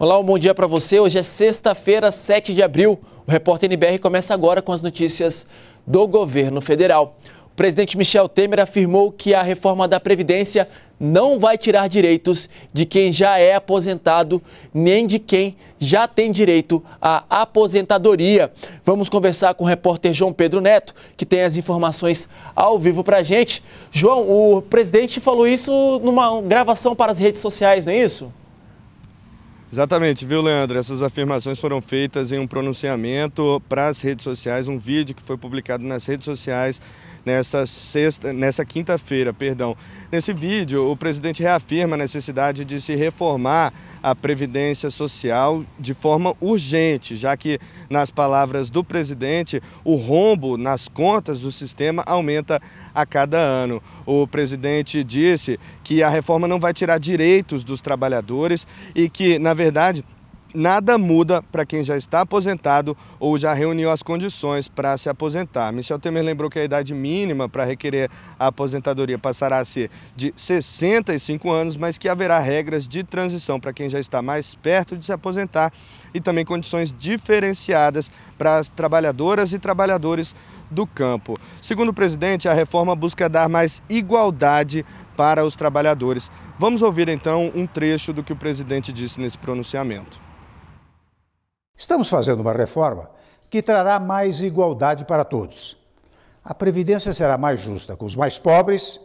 Olá, um bom dia para você. Hoje é sexta-feira, 7 de abril. O repórter NBR começa agora com as notícias do governo federal presidente Michel Temer afirmou que a reforma da Previdência não vai tirar direitos de quem já é aposentado, nem de quem já tem direito à aposentadoria. Vamos conversar com o repórter João Pedro Neto, que tem as informações ao vivo para a gente. João, o presidente falou isso numa gravação para as redes sociais, não é isso? Exatamente, viu, Leandro? Essas afirmações foram feitas em um pronunciamento para as redes sociais, um vídeo que foi publicado nas redes sociais nessa sexta, nessa quinta-feira, perdão. Nesse vídeo, o presidente reafirma a necessidade de se reformar a previdência social de forma urgente, já que nas palavras do presidente, o rombo nas contas do sistema aumenta a cada ano. O presidente disse que a reforma não vai tirar direitos dos trabalhadores e que, na verdade, nada muda para quem já está aposentado ou já reuniu as condições para se aposentar. Michel Temer lembrou que a idade mínima para requerer a aposentadoria passará a ser de 65 anos, mas que haverá regras de transição para quem já está mais perto de se aposentar e também condições diferenciadas para as trabalhadoras e trabalhadores do campo. Segundo o presidente, a reforma busca dar mais igualdade para os trabalhadores. Vamos ouvir então um trecho do que o presidente disse nesse pronunciamento. Estamos fazendo uma reforma que trará mais igualdade para todos. A previdência será mais justa com os mais pobres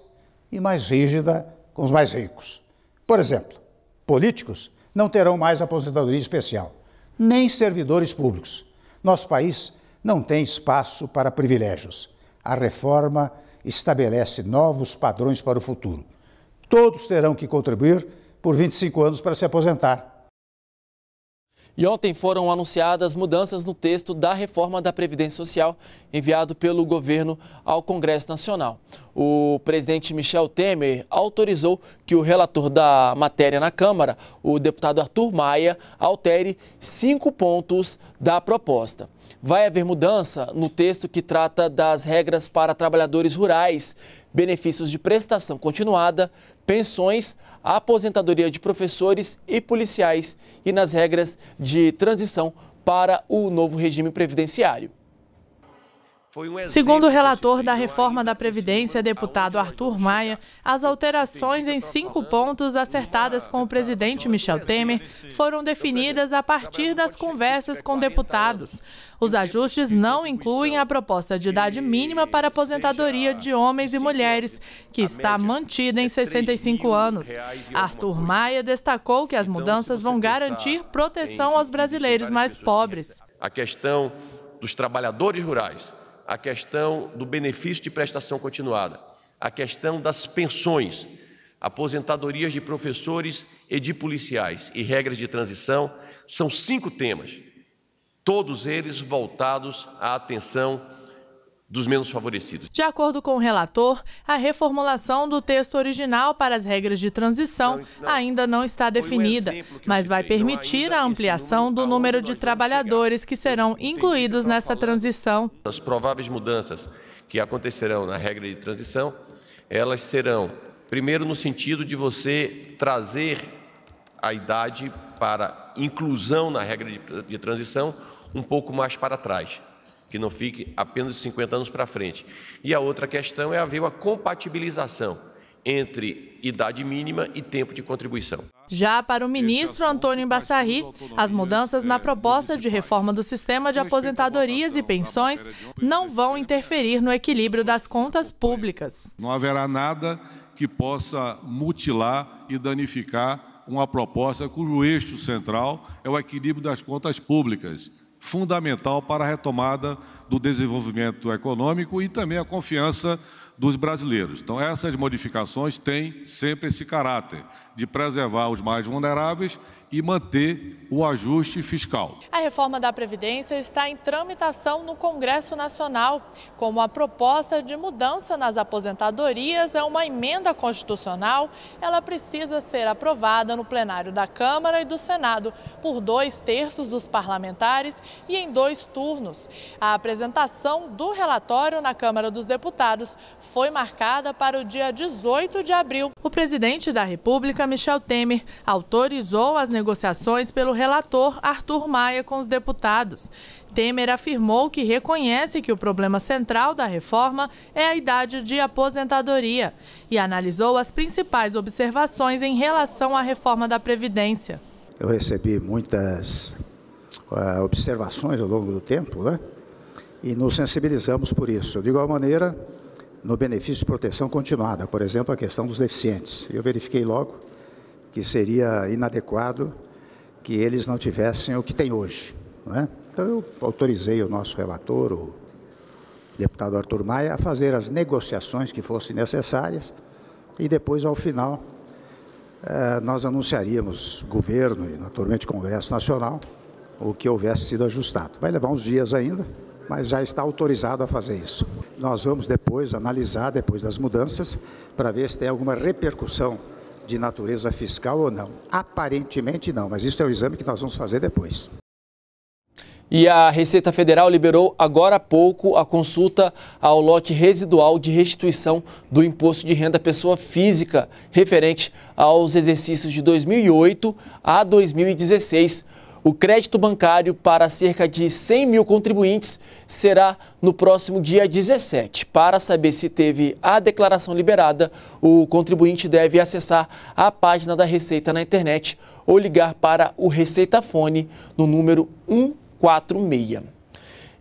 e mais rígida com os mais ricos. Por exemplo, políticos não terão mais aposentadoria especial, nem servidores públicos. Nosso país não tem espaço para privilégios. A reforma estabelece novos padrões para o futuro. Todos terão que contribuir por 25 anos para se aposentar e ontem foram anunciadas mudanças no texto da reforma da Previdência Social enviado pelo governo ao Congresso Nacional. O presidente Michel Temer autorizou que o relator da matéria na Câmara, o deputado Arthur Maia, altere cinco pontos da proposta. Vai haver mudança no texto que trata das regras para trabalhadores rurais benefícios de prestação continuada, pensões, aposentadoria de professores e policiais e nas regras de transição para o novo regime previdenciário. Segundo o relator da reforma da Previdência, deputado Arthur Maia, as alterações em cinco pontos acertadas com o presidente Michel Temer foram definidas a partir das conversas com deputados. Os ajustes não incluem a proposta de idade mínima para aposentadoria de homens e mulheres, que está mantida em 65 é anos. Arthur Maia destacou que as então, mudanças vão garantir proteção aos brasileiros mais pobres. A questão dos trabalhadores rurais a questão do benefício de prestação continuada, a questão das pensões, aposentadorias de professores e de policiais e regras de transição, são cinco temas, todos eles voltados à atenção dos menos favorecidos. De acordo com o relator, a reformulação do texto original para as regras de transição não, não, ainda não está definida, um mas vai permitir a ampliação número, do número de trabalhadores que serão incluídos que nessa transição. As prováveis mudanças que acontecerão na regra de transição, elas serão, primeiro, no sentido de você trazer a idade para inclusão na regra de, de transição um pouco mais para trás que não fique apenas 50 anos para frente. E a outra questão é haver uma compatibilização entre idade mínima e tempo de contribuição. Já para o ministro Antônio Bassarri, as mudanças na é, proposta de reforma do sistema de aposentadorias e pensões não vão interferir no equilíbrio das contas públicas. Não haverá nada que possa mutilar e danificar uma proposta cujo eixo central é o equilíbrio das contas públicas fundamental para a retomada do desenvolvimento econômico e também a confiança dos brasileiros. Então, essas modificações têm sempre esse caráter de preservar os mais vulneráveis e manter o ajuste fiscal. A reforma da Previdência está em tramitação no Congresso Nacional. Como a proposta de mudança nas aposentadorias é uma emenda constitucional, ela precisa ser aprovada no plenário da Câmara e do Senado por dois terços dos parlamentares e em dois turnos. A apresentação do relatório na Câmara dos Deputados foi marcada para o dia 18 de abril. O presidente da República, Michel Temer, autorizou as negociações negociações pelo relator Arthur Maia com os deputados. Temer afirmou que reconhece que o problema central da reforma é a idade de aposentadoria e analisou as principais observações em relação à reforma da Previdência. Eu recebi muitas uh, observações ao longo do tempo, né? E nos sensibilizamos por isso. De igual maneira, no benefício de proteção continuada, por exemplo, a questão dos deficientes. Eu verifiquei logo que seria inadequado que eles não tivessem o que tem hoje. É? Então, eu autorizei o nosso relator, o deputado Arthur Maia, a fazer as negociações que fossem necessárias e depois, ao final, eh, nós anunciaríamos, governo e, naturalmente, Congresso Nacional, o que houvesse sido ajustado. Vai levar uns dias ainda, mas já está autorizado a fazer isso. Nós vamos depois analisar, depois das mudanças, para ver se tem alguma repercussão de natureza fiscal ou não. Aparentemente não, mas isso é o exame que nós vamos fazer depois. E a Receita Federal liberou agora há pouco a consulta ao lote residual de restituição do imposto de renda pessoa física, referente aos exercícios de 2008 a 2016. O crédito bancário para cerca de 100 mil contribuintes será no próximo dia 17. Para saber se teve a declaração liberada, o contribuinte deve acessar a página da Receita na internet ou ligar para o Receita Fone no número 146.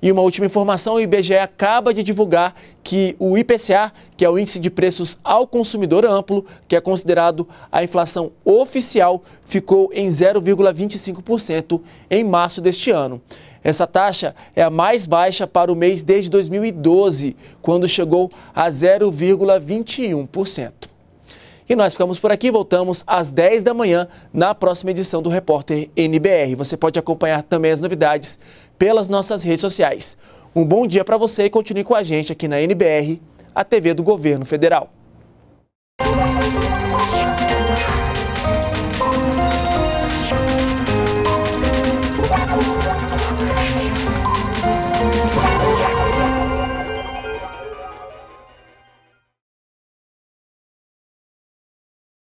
E uma última informação: o IBGE acaba de divulgar que o IPCA, que é o Índice de Preços ao Consumidor Amplo, que é considerado a inflação oficial, ficou em 0,25% em março deste ano. Essa taxa é a mais baixa para o mês desde 2012, quando chegou a 0,21%. E nós ficamos por aqui, voltamos às 10 da manhã na próxima edição do Repórter NBR. Você pode acompanhar também as novidades pelas nossas redes sociais. Um bom dia para você e continue com a gente aqui na NBR, a TV do Governo Federal.